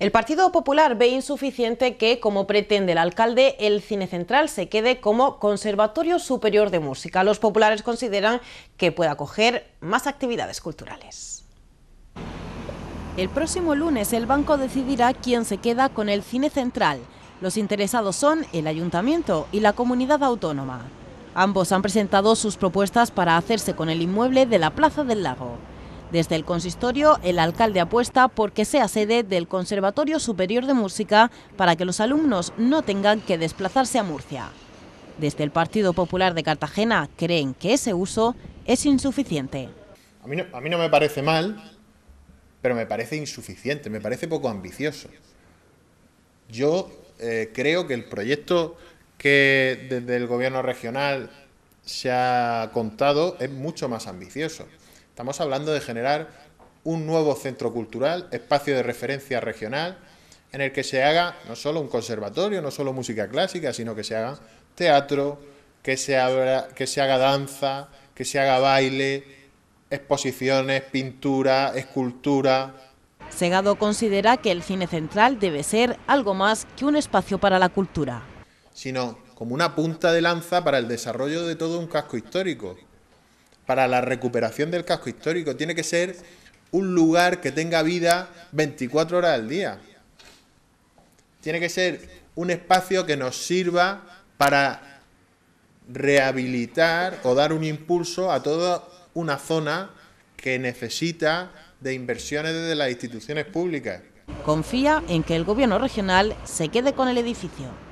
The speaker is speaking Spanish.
El Partido Popular ve insuficiente que, como pretende el alcalde, el Cine Central se quede como Conservatorio Superior de Música. Los populares consideran que puede acoger más actividades culturales. El próximo lunes el banco decidirá quién se queda con el Cine Central. Los interesados son el Ayuntamiento y la comunidad autónoma. Ambos han presentado sus propuestas para hacerse con el inmueble de la Plaza del Lago. Desde el consistorio, el alcalde apuesta porque sea sede del Conservatorio Superior de Música para que los alumnos no tengan que desplazarse a Murcia. Desde el Partido Popular de Cartagena creen que ese uso es insuficiente. A mí no, me parece mal, pero me parece insuficiente, me parece poco ambicioso. Yo eh, creo que el proyecto que desde el gobierno regional se ha contado es mucho más ambicioso. Estamos hablando de generar un nuevo centro cultural, espacio de referencia regional, en el que se haga no solo un conservatorio, no solo música clásica, sino que se haga teatro, que se, que se haga danza, que se haga baile, exposiciones, pintura, escultura. Segado considera que el cine central debe ser algo más que un espacio para la cultura. Sino como una punta de lanza para el desarrollo de todo un casco histórico, para la recuperación del casco histórico. Tiene que ser un lugar que tenga vida 24 horas al día. Tiene que ser un espacio que nos sirva para rehabilitar o dar un impulso a toda una zona que necesita de inversiones desde las instituciones públicas. Confía en que el gobierno regional se quede con el edificio.